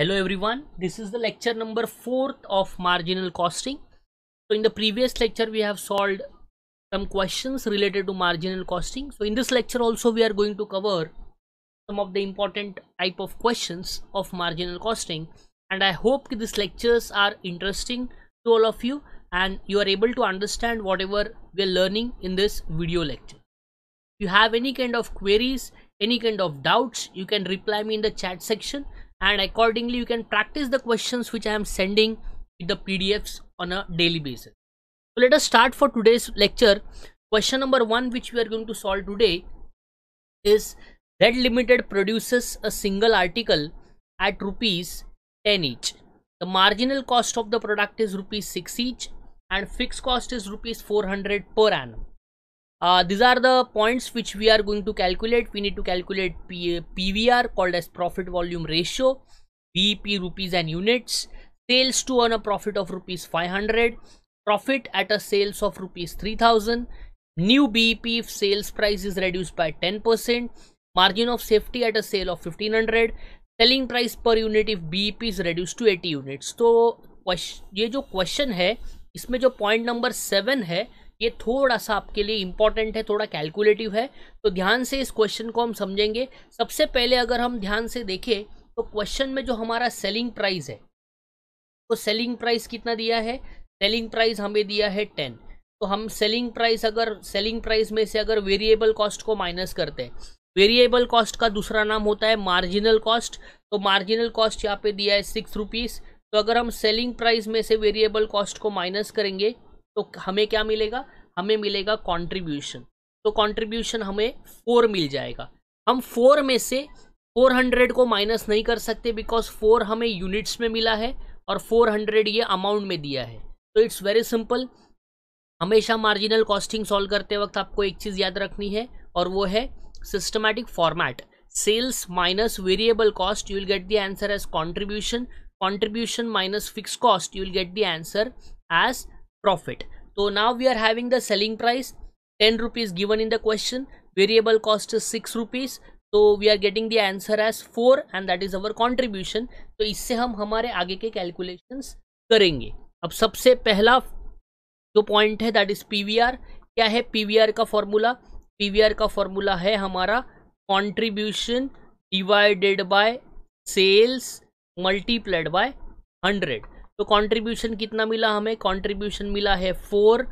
Hello everyone, this is the lecture number 4th of marginal costing. So in the previous lecture we have solved some questions related to marginal costing. So in this lecture also we are going to cover some of the important type of questions of marginal costing and I hope these lectures are interesting to all of you and you are able to understand whatever we are learning in this video lecture. If you have any kind of queries, any kind of doubts, you can reply me in the chat section and accordingly you can practice the questions which I am sending with the PDFs on a daily basis. So let us start for today's lecture. Question number one which we are going to solve today is Red Limited produces a single article at rupees 10 each. The marginal cost of the product is rupees 6 each and fixed cost is rupees 400 per annum. uh, these are the points which we are going to calculate we need to calculate P pvr called as profit volume ratio bep rupees and units sales to earn a profit of rupees 500 profit at a sales of rupees 3000 new bep if sales price is reduced by 10 percent margin of safety at a sale of 1500 selling price per unit if B P is reduce to eighty units तो ये जो question है इसमें जो point number seven है ये थोड़ा सा आपके लिए इंपॉर्टेंट है थोड़ा कैलकुलेटिव है तो ध्यान से इस क्वेश्चन को हम समझेंगे सबसे पहले अगर हम ध्यान से देखें तो क्वेश्चन में जो हमारा सेलिंग प्राइस है तो सेलिंग प्राइस कितना दिया है सेलिंग प्राइस हमें दिया है टेन तो हम सेलिंग प्राइस अगर सेलिंग प्राइस में से अगर वेरिएबल कॉस्ट को माइनस करते हैं वेरिएबल कॉस्ट का दूसरा नाम होता है मार्जिनल कॉस्ट तो मार्जिनल कॉस्ट यहाँ पे दिया है सिक्स रुपीज़ तो अगर हम सेलिंग प्राइस में से वेरिएबल कॉस्ट को माइनस करेंगे तो हमें क्या मिलेगा हमें मिलेगा कंट्रीब्यूशन तो कंट्रीब्यूशन हमें फोर मिल जाएगा हम फोर में से फोर हंड्रेड को माइनस नहीं कर सकते बिकॉज फोर हमें यूनिट्स में मिला है और फोर हंड्रेड ये अमाउंट में दिया है तो इट्स वेरी सिंपल हमेशा मार्जिनल कॉस्टिंग सॉल्व करते वक्त आपको एक चीज़ याद रखनी है और वो है systematic format sales minus variable cost you will get the answer as contribution contribution minus fix cost you will get the answer as profit so now we are having the selling price 10 rupees given in the question variable cost is 6 rupees तो we are getting the answer as four and that is our contribution तो इससे हम हमारे आगे के calculations करेंगे अब सबसे पहला जो पॉइंट है दैट इज पीवीआर क्या है पीवीआर का फॉर्मूला पीवीआर का फॉर्मूला है हमारा contribution divided by sales multiplied by hundred तो कंट्रीब्यूशन कितना मिला हमें कंट्रीब्यूशन मिला है फोर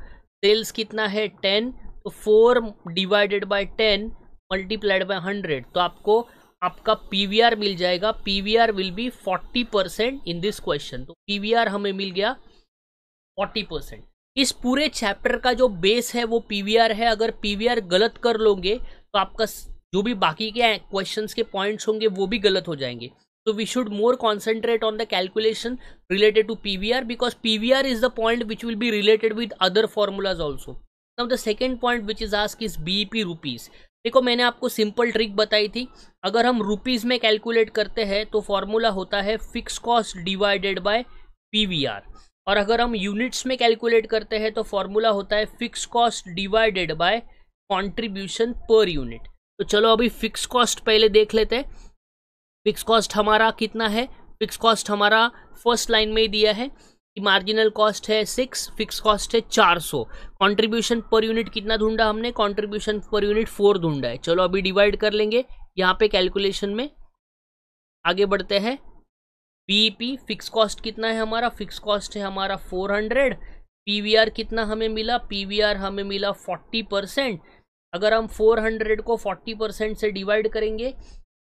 सेल्स कितना है टेन तो four divided by ten multiplied by hundred तो आपको आपका पीवीआर मिल जाएगा PVR will be forty percent in this question तो पीवीआर हमें मिल गया फोर्टी परसेंट इस पूरे चैप्टर का जो बेस है वो पीवीआर है अगर पीवीआर गलत कर लोगे तो आपका जो भी बाकी के क्वेश्चंस के पॉइंट्स होंगे वो भी गलत हो जाएंगे so we should more concentrate on the calculation related to pvr because pvr is the point which will be related with other formulas also now the second point which is asked is bep rupees देखो मैंने आपको simple trick बताई थी अगर हम rupees में calculate करते हैं तो फॉर्मूला होता है fix cost divided by PVR और अगर हम यूनिट्स में कैलकुलेट करते हैं तो फॉर्मूला होता है fix cost divided by contribution per unit तो चलो अभी फिक्स कॉस्ट पहले देख लेते हैं फिक्स कॉस्ट हमारा कितना है फिक्स कॉस्ट हमारा फर्स्ट लाइन में ही दिया है कि मार्जिनल कॉस्ट है सिक्स फिक्स कॉस्ट है चार सौ कॉन्ट्रीब्यूशन पर यूनिट कितना ढूंढा हमने कॉन्ट्रीब्यूशन पर यूनिट फोर ढूंढा है चलो अभी डिवाइड कर लेंगे यहाँ पे कैलकुलेशन में आगे बढ़ते हैं पीईपी e फिक्स कॉस्ट कितना है हमारा फिक्स कॉस्ट है हमारा फोर हंड्रेड आर कितना हमें मिला आर हमें मिला फोर्टी परसेंट अगर हम फोर हंड्रेड को फोर्टी परसेंट से डिवाइड करेंगे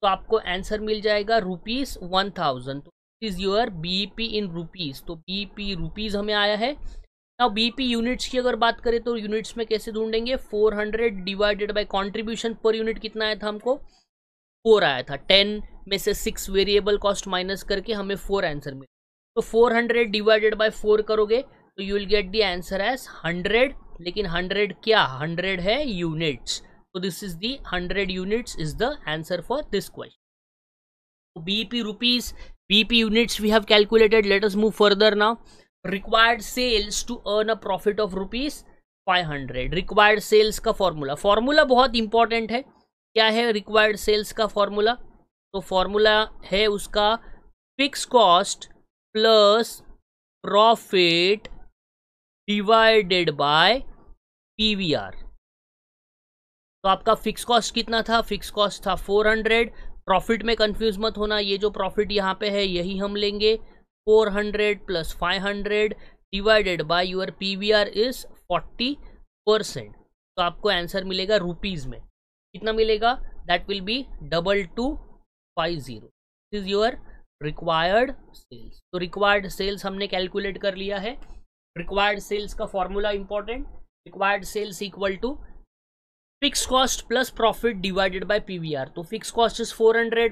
तो आपको आंसर मिल जाएगा रुपीज़ वन थाउजेंड तो is your B P in rupees तो बी पी रुपीज़ हमें आया है ना बी पी यूनिट्स की अगर बात करें तो यूनिट्स में कैसे ढूंढेंगे four hundred divided by contribution per unit कितना आया था हमको फोर आया था टेन में से सिक्स वेरिएबल कॉस्ट माइनस करके हमें फोर आंसर मिले तो four hundred divided by four करोगे तो you will get the answer as hundred लेकिन हंड्रेड क्या हंड्रेड है units So this is the 100 units is the answer for this question. BP rupees, BP units we have calculated. Let us move further now. Required sales to earn a profit of rupees 500. Required sales का formula formula बहुत important है क्या है required sales का formula तो formula है उसका fix cost plus profit divided by PVR तो आपका फिक्स कॉस्ट कितना था फिक्स कॉस्ट था फोर हंड्रेड प्रॉफिट में कंफ्यूज मत होना ये जो प्रॉफिट यहाँ पे है यही हम लेंगे four hundred plus five hundred divided by your P V R is forty percent तो आपको आंसर मिलेगा रुपीज़ में कितना मिलेगा that will be double two five zero is your required sales तो रिक्वायर्ड सेल्स हमने कैलकुलेट कर लिया है रिक्वायर्ड सेल्स का formula important required sales equal to fix cost plus profit divided by PVR तो फिक्स कॉस्ट इज 400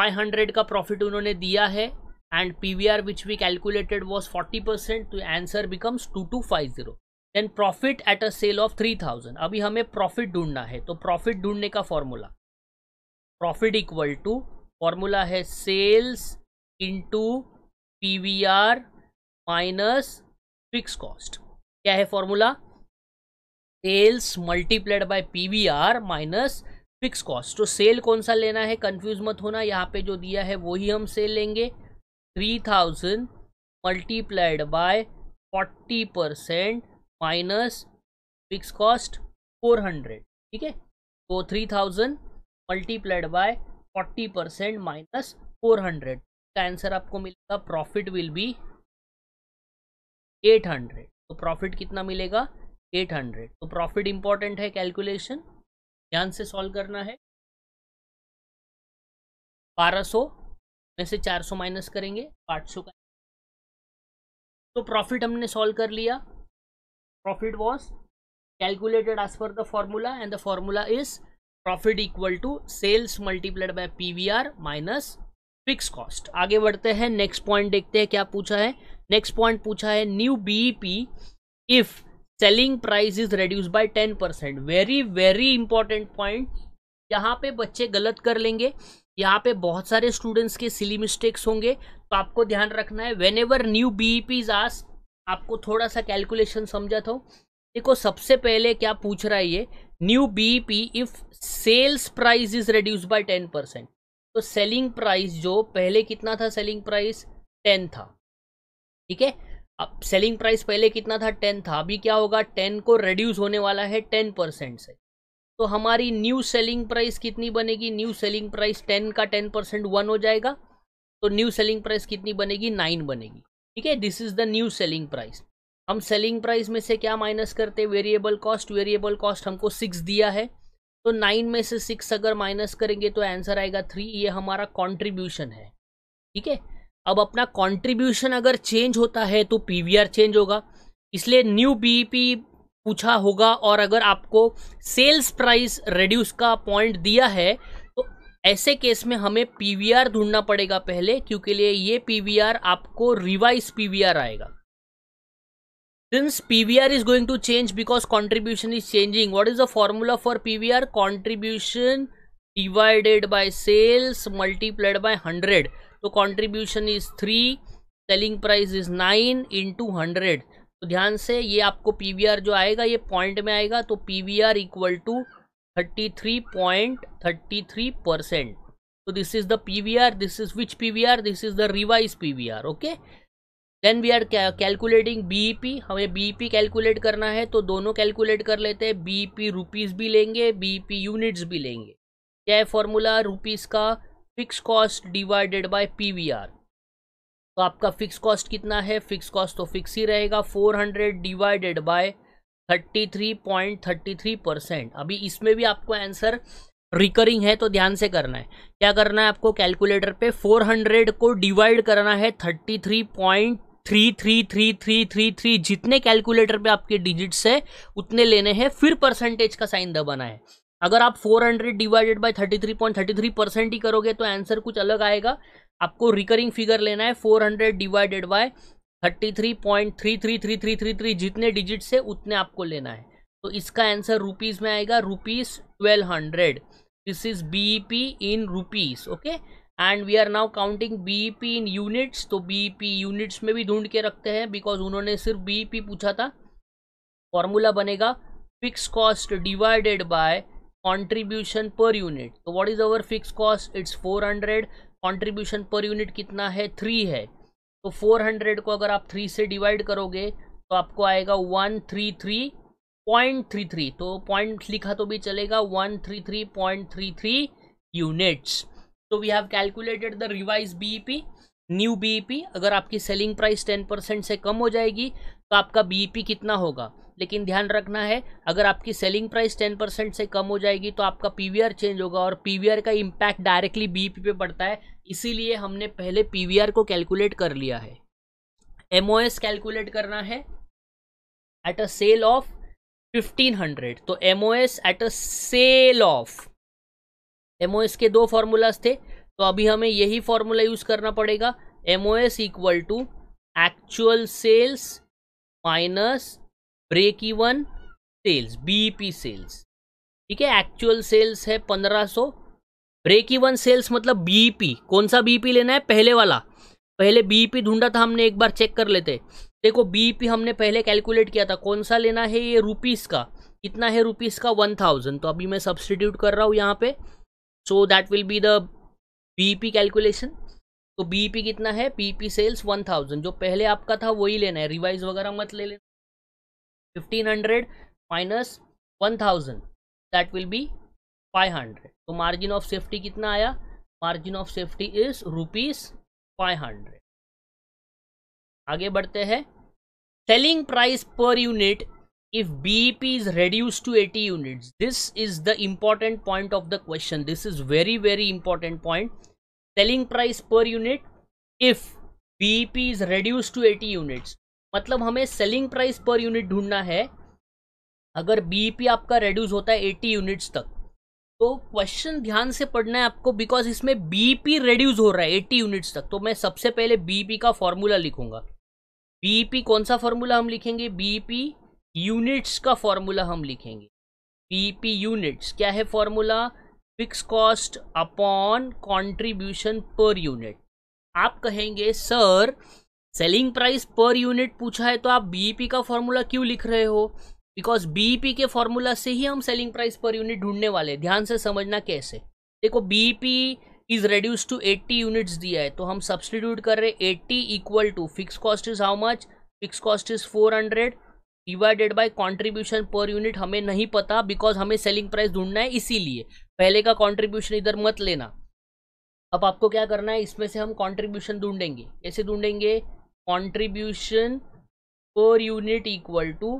500 का profit उन्होंने दिया है and PVR which we calculated was 40 percent तो answer becomes two two five zero then profit at a sale of 3000 अभी हमें profit ढूंढना है तो प्रॉफिट ढूंढने का formula profit equal to formula है sales into PVR minus fix cost क्या है formula sales multiplied by PVR minus fix cost तो सेल कौन सा लेना है कंफ्यूज मत होना यहाँ पे जो दिया है वही हम सेल लेंगे three thousand multiplied by forty percent minus fix cost four hundred ठीक है तो three thousand multiplied by forty percent minus four hundred का आंसर आपको मिलेगा profit will be eight hundred तो प्रॉफिट कितना मिलेगा एट हंड्रेड तो प्रॉफिट इंपॉर्टेंट है कैलकुलेशन ध्यान से सॉल्व करना है बारह सौ में से चार सौ माइनस करेंगे आठ सौ का तो प्रॉफिट हमने सॉल्व कर लिया profit was calculated as per the formula and the formula is profit equal to sales multiplied by PVR minus fix cost आगे बढ़ते हैं नेक्स्ट पॉइंट देखते हैं क्या पूछा है नेक्स्ट पॉइंट पूछा है new BP if selling price is reduce by ten percent very very important point यहाँ पे बच्चे गलत कर लेंगे यहाँ पे बहुत सारे स्टूडेंट्स के सिली मिस्टेक्स होंगे तो आपको ध्यान रखना है whenever new B E P's as आपको थोड़ा सा कैलकुलेशन समझा था देखो सबसे पहले क्या पूछ रहा है ये new B P if sales price is reduce by ten percent तो सेलिंग प्राइस जो पहले कितना था सेलिंग प्राइस टेन था ठीक है अब सेलिंग प्राइस पहले कितना था टेन था अभी क्या होगा टेन को रेड्यूस होने वाला है टेन परसेंट से तो हमारी न्यू सेलिंग प्राइस कितनी बनेगी न्यू सेलिंग प्राइस टेन का टेन परसेंट वन हो जाएगा तो न्यू सेलिंग प्राइस कितनी बनेगी नाइन बनेगी ठीक है this is the new selling price हम सेलिंग प्राइस में से क्या माइनस करते वेरिएबल कॉस्ट वेरिएबल कॉस्ट हमको सिक्स दिया है तो नाइन में से सिक्स अगर माइनस करेंगे तो आंसर आएगा थ्री ये हमारा कॉन्ट्रीब्यूशन है ठीक है अब अपना कंट्रीब्यूशन अगर चेंज होता है तो पीवीआर चेंज होगा इसलिए न्यू बीपी e पूछा होगा और अगर आपको सेल्स प्राइस रेड्यूस का पॉइंट दिया है तो ऐसे केस में हमें पीवीआर ढूंढना पड़ेगा पहले क्योंकि लिए ये पीवीआर आपको रिवाइज पीवीआर आएगा since PVR is going to change because contribution is changing what is the formula for PVR contribution divided by sales multiplied by hundred तो contribution is three selling price is nine into hundred तो ध्यान से ये आपको PVR जो आएगा ये point में आएगा तो PVR equal to thirty three point thirty three percent तो this is the PVR this is which PVR this is the revise PVR okay then we are calculating BEP हमें बीईपी कैलकुलेट e करना है तो दोनों calculate कर लेते हैं BEP rupees e भी लेंगे बीईपी यूनिट्स e भी लेंगे क्या है फॉर्मूला रुपीस का fix cost divided by PVR तो आपका फिक्स कॉस्ट कितना है फिक्स कॉस्ट तो फिक्स ही रहेगा 400 डिवाइडेड बाय 33.33 परसेंट अभी इसमें भी आपको आंसर रिकरिंग है तो ध्यान से करना है क्या करना है आपको कैलकुलेटर पे 400 को डिवाइड करना है 33.333333 जितने कैलकुलेटर पे आपके डिजिट्स है उतने लेने हैं फिर परसेंटेज का साइन दबाना है अगर आप 400 डिवाइडेड बाय 33.33 परसेंट ही करोगे तो आंसर कुछ अलग आएगा आपको रिकरिंग फिगर लेना है 400 डिवाइडेड बाय 33.333333 जितने डिजिट से उतने आपको लेना है तो इसका आंसर रुपीज़ में आएगा rupees twelve hundred this is B P in rupees okay and we are now counting B P in units तो बी पी यूनिट्स में भी ढूंढ के रखते हैं बिकॉज उन्होंने सिर्फ बी पी e पूछा था फॉर्मूला बनेगा fix cost divided by contribution per unit तो what is our fix cost it's 400 contribution per unit कितना है थ्री है तो 400 को अगर आप थ्री से डिवाइड करोगे तो आपको आएगा one three three point three three तो पॉइंट लिखा तो भी चलेगा one three three point three three units तो we have calculated the revise BEP new BEP अगर आपकी सेलिंग प्राइस टेन परसेंट से कम हो जाएगी तो आपका बीईपी e कितना होगा लेकिन ध्यान रखना है अगर आपकी सेलिंग प्राइस टेन परसेंट से कम हो जाएगी तो आपका पीवीआर चेंज होगा और पीवीआर का इम्पैक्ट डायरेक्टली बीपी पे पड़ता है इसीलिए हमने पहले पीवीआर को कैलकुलेट कर लिया है एमओएस कैलकुलेट करना है एट अ सेल ऑफ 1500 तो MOS at a sale of MOS के दो फॉर्मूलाज थे तो अभी हमें यही फॉर्मूला यूज करना पड़ेगा MOS equal to actual sales minus break even sales BEP e sales ठीक है एक्चुअल सेल्स है 1500 ब्रेक इवन सेल्स मतलब बीईपी e कौन सा बीईपी e लेना है पहले वाला पहले बीईपी ढूंढा था हमने एक बार चेक कर लेते देखो बीईपी हमने पहले कैलकुलेट किया था कौन सा लेना है ये रुपीस का कितना है रुपीस का वन थाउजेंड तो अभी मैं सब्सटीट्यूट कर रहा हूँ यहाँ पे so that will be the BEP calculation तो बीईपी कितना है बीपी सेल्स वन थाउजेंड जो पहले आपका था वही लेना है रिवाइज वगैरह मत ले लेना hundred minus 1000 that will be 500 तो मार्जिन ऑफ सेफ्टी कितना आया margin of safety is five hundred आगे बढ़ते हैं selling price per unit if BP is reduced to 80 units this is the important point of the question this is very very important point selling price per unit if B P is reduce to eighty units मतलब हमें selling price per unit ढूंढना है अगर BP e आपका reduce होता है 80 units तक तो क्वेश्चन ध्यान से पढ़ना है आपको बिकॉज इसमें बीपी रेड्यूज e हो रहा है 80 यूनिट्स तक तो मैं सबसे पहले बीपी e का फॉर्मूला लिखूंगा बीपी कौन सा फॉर्मूला हम लिखेंगे बीपी यूनिट्स का फॉर्मूला हम लिखेंगे बीपी यूनिट्स क्या है formula fix cost upon contribution per unit आप कहेंगे sir selling price per unit पूछा है तो आप बीईपी e का फॉर्मूला क्यों लिख रहे हो बिकॉज बीईपी e के फॉर्मूला से ही हम सेलिंग प्राइस पर यूनिट ढूंढने वाले ध्यान से समझना कैसे देखो BEP is reduce to 80 units दिया है तो हम सब्सटीट्यूट कर रहे 80 equal to fix cost is how much fix cost is 400 divided by contribution per unit हमें नहीं पता बिकॉज हमें सेलिंग प्राइस ढूंढना है इसीलिए पहले का कॉन्ट्रीब्यूशन इधर मत लेना अब आपको क्या करना है इसमें से हम कॉन्ट्रीब्यूशन ढूंढेंगे कैसे ढूंढेंगे contribution per unit equal to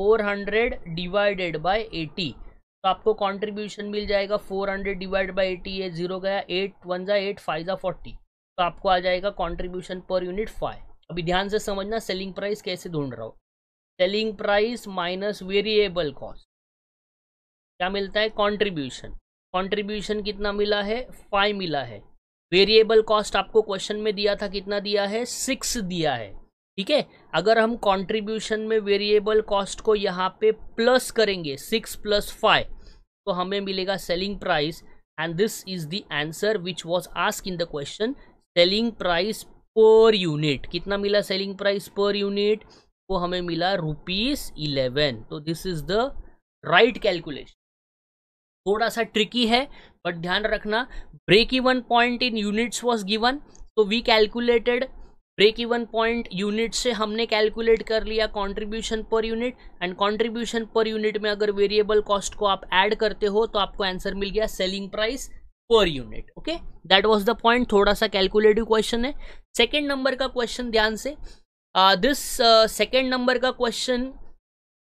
400 divided by 80 तो आपको कॉन्ट्रीब्यूशन मिल जाएगा 400 डिवाइड बाई एटी ये जीरो गया एट वन ज़ा एट फाइव ज़ा फोर्टी तो आपको आ जाएगा कॉन्ट्रीब्यूशन पर यूनिट फाइव अभी ध्यान से समझना सेलिंग प्राइस कैसे ढूंढ रहा हूँ selling price minus variable cost क्या मिलता है कॉन्ट्रीब्यूशन कॉन्ट्रीब्यूशन कितना मिला है फाइव मिला है वेरिएबल कॉस्ट आपको क्वेश्चन में दिया था कितना दिया है सिक्स दिया है ठीक है अगर हम कंट्रीब्यूशन में वेरिएबल कॉस्ट को यहाँ पे प्लस करेंगे सिक्स प्लस फाइव तो हमें मिलेगा selling price and this is the answer which was ask in the question selling price per unit कितना मिला सेलिंग प्राइस पर यूनिट वो हमें मिला रुपीज इलेवन तो this is the right calculation थोड़ा सा ट्रिकी है बट ध्यान रखना break even point in units was given तो we calculated break even point unit से हमने कैलकुलेट कर लिया contribution per unit and contribution per unit में अगर वेरिएबल कॉस्ट को आप ऐड करते हो तो आपको आंसर मिल गया selling price per unit okay that was the point थोड़ा सा कैलकुलेटिव क्वेश्चन है सेकेंड नंबर का क्वेश्चन ध्यान से दिस सेकेंड नंबर का क्वेश्चन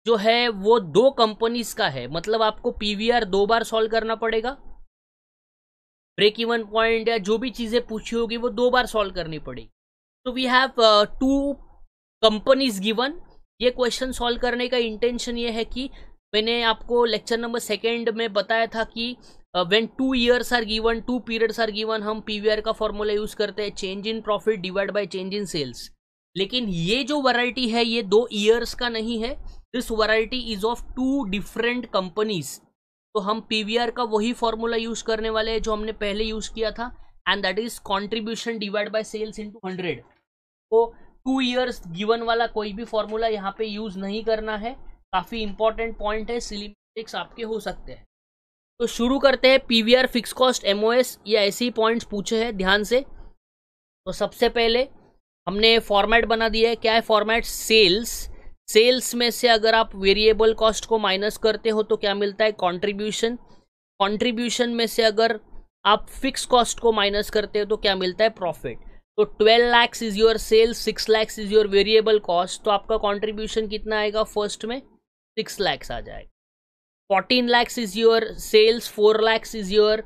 जो है वो दो कंपनीज का है मतलब आपको पीवीआर दो बार सॉल्व करना पड़ेगा ब्रेक इवन पॉइंट या जो भी चीज़ें पूछी होगी वो दो बार सॉल्व करनी पड़ेगी तो we have two companies given ये क्वेश्चन सॉल्व करने का इंटेंशन ये है कि मैंने आपको लेक्चर नंबर सेकेंड में बताया था कि when two years are given two periods are given हम पीवीआर का फॉर्मूला यूज करते हैं change in profit divide by change in sales लेकिन ये जो वैरायटी है ये दो ईयर्स का नहीं है this variety is of two different companies तो हम पीवीआर का वही फॉर्मूला यूज करने वाले हैं जो हमने पहले यूज किया था and that is contribution divide by sales into hundred तो टू ईयर्स गिवन वाला कोई भी फॉर्मूला यहाँ पे यूज नहीं करना है काफी इंपॉर्टेंट पॉइंट है सिलीमेटिक्स आपके हो सकते हैं तो शुरू करते हैं पीवीआर फिक्स कॉस्ट एमओएस या ऐसे ही पॉइंट्स पूछे हैं ध्यान से तो सबसे पहले हमने फॉर्मेट बना दिया है क्या है फॉर्मेट सेल्स सेल्स में से अगर आप वेरिएबल कॉस्ट को माइनस करते हो तो क्या मिलता है कंट्रीब्यूशन कंट्रीब्यूशन में से अगर आप फिक्स कॉस्ट को माइनस करते हो तो क्या मिलता है प्रॉफिट तो 12 lakhs is your sales 6 lakhs is your variable cost तो आपका कंट्रीब्यूशन कितना आएगा फर्स्ट में 6 लैक्स आ जाएगा fourteen lakhs is your sales four lakhs is your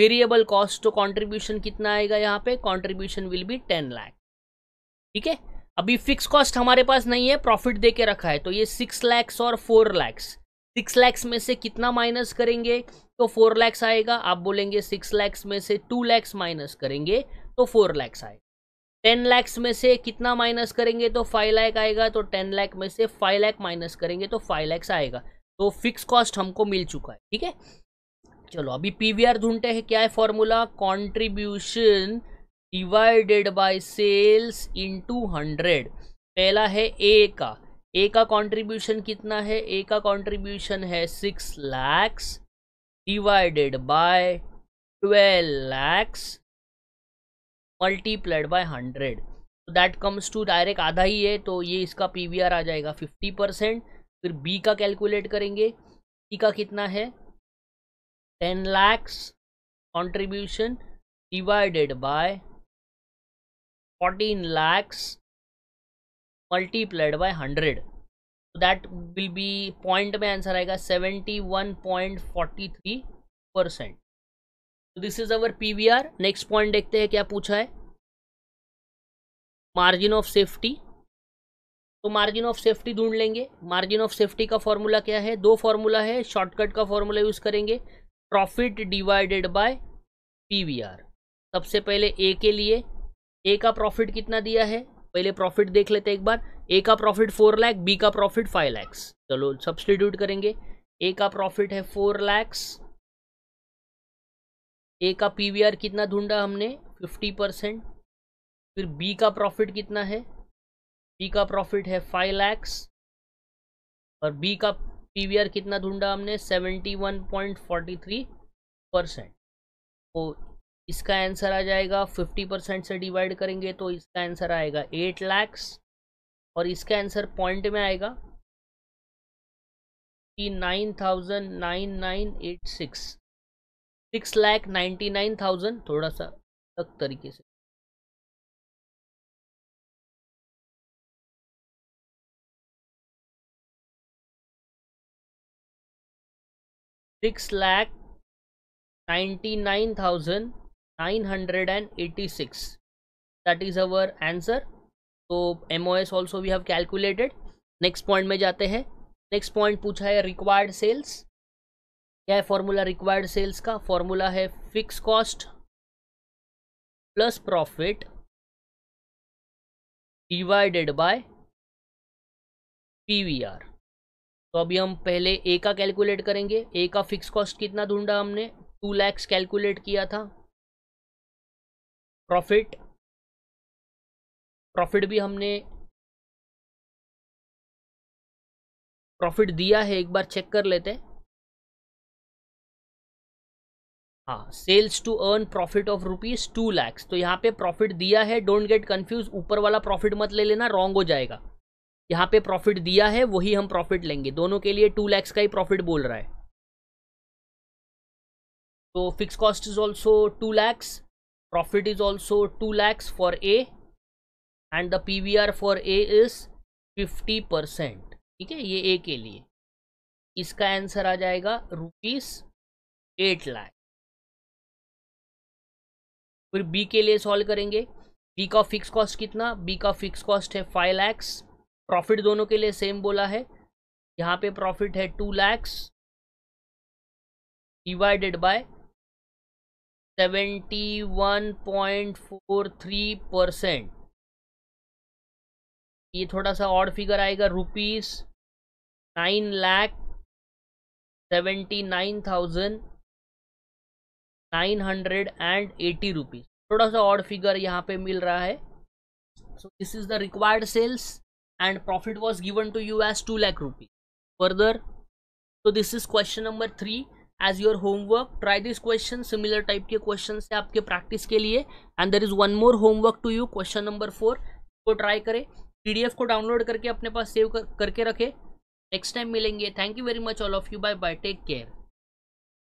variable cost तो कंट्रीब्यूशन कितना आएगा यहाँ पे contribution will be ten lakhs ठीक है अभी फिक्स कॉस्ट हमारे पास नहीं है प्रॉफिट दे के रखा है तो ये सिक्स लैक्स और फोर लैक्स सिक्स लैक्स में से कितना माइनस करेंगे तो फोर लैक्स आएगा आप बोलेंगे सिक्स लैक्स में से टू लैक्स माइनस करेंगे तो फोर लैक्स आएगा टेन लैक्स में से कितना माइनस करेंगे तो फाइव लैख आएगा तो टेन लैक में से फाइव लैख माइनस करेंगे तो फाइव लैक्स आएगा तो फिक्स कॉस्ट हमको मिल चुका है ठीक है चलो अभी पीवीआर ढूंढते हैं क्या है formula contribution divided by sales into hundred पहला है ए का ए का कंट्रीब्यूशन कितना है ए का कंट्रीब्यूशन है six lakhs divided by twelve lakhs multiplied by hundred तो दैट कम्स टू डायरेक्ट आधा ही है तो ये इसका पीवीआर आ जाएगा फिफ्टी परसेंट फिर बी का कैलकुलेट करेंगे बी e का कितना है ten lakhs contribution divided by fourteen lakhs multiplied by hundred so that will be point में आंसर आएगा three percent this is our R next point देखते हैं क्या पूछा है मार्जिन ऑफ सेफ्टी तो मार्जिन ऑफ सेफ्टी ढूंढ लेंगे मार्जिन ऑफ सेफ्टी का फॉर्मूला क्या है दो फॉर्मूला है शॉर्टकट का फॉर्मूला यूज करेंगे प्रॉफिट डिवाइडेड बाय पीवीआर सबसे पहले ए के लिए ए का प्रॉफिट कितना दिया है पहले प्रॉफिट देख लेते एक बार ए का प्रॉफिट फोर लैख बी का प्रॉफिट फाइव लैक्स चलो सब्सटीट्यूट करेंगे ए का प्रॉफिट है फोर लैक्स ए का पीवीआर कितना ढूंढा हमने फिफ्टी परसेंट फिर बी का प्रॉफिट कितना है बी का प्रॉफिट है फाइव लैक्स और बी का पीवीआर कितना ढूंढा हमने seventy one point forty three percent तो इसका आंसर आ जाएगा फिफ्टी परसेंट से डिवाइड करेंगे तो इसका आंसर आएगा एट लैक्स और इसका आंसर पॉइंट में आएगा कि nine thousand nine nine eight six six lakh ninety nine thousand थोड़ा सा तक तरीके से six lakh ninety nine thousand 986 that is our answer तो M O S also we have calculated next point में जाते हैं नेक्स्ट पॉइंट पूछा है रिक्वायर्ड सेल्स क्या है फॉर्मूला रिक्वायर्ड सेल्स का फॉर्मूला है fix cost plus profit divided by PVR तो अभी हम पहले ए का कैलकुलेट करेंगे ए का फिक्स कॉस्ट कितना ढूंढा हमने टू लैक्स कैलकुलेट किया था प्रॉफिट प्रॉफिट भी हमने प्रॉफिट दिया है एक बार चेक कर लेते हैं हाँ sales to earn profit of rupees two lakhs तो यहाँ पे प्रॉफिट दिया है डोंट गेट कंफ्यूज ऊपर वाला प्रॉफिट मत ले लेना रॉन्ग हो जाएगा यहाँ पे प्रॉफिट दिया है वही हम प्रॉफिट लेंगे दोनों के लिए टू लैक्स का ही प्रॉफिट बोल रहा है तो fix cost is also two lakhs profit is also 2 lakhs for A and the pvr for A is 50 percent ठीक है ये ए के लिए इसका आंसर आ जाएगा रुपीस एट लाख फिर बी के लिए सॉल्व करेंगे बी का फिक्स कॉस्ट कितना बी का फिक्स कॉस्ट है फाइव लैक्स प्रॉफिट दोनों के लिए सेम बोला है यहाँ पे प्रॉफिट है two lakhs divided by 71.43 percent ये थोड़ा सा और फिगर आएगा rupees nine lakh seventy nine thousand nine hundred and eighty rupees थोड़ा सा और फिगर यहाँ पे मिल रहा है so this is the required sales and profit was given to you as two lakh rupees further so this is question number three as your homework try this question similar type के question है आपके practice के लिए and there is one more homework to you question number four को try करें PDF को download करके अपने पास सेव कर, करके रखें नेक्स्ट टाइम मिलेंगे thank you very much all of you bye bye take care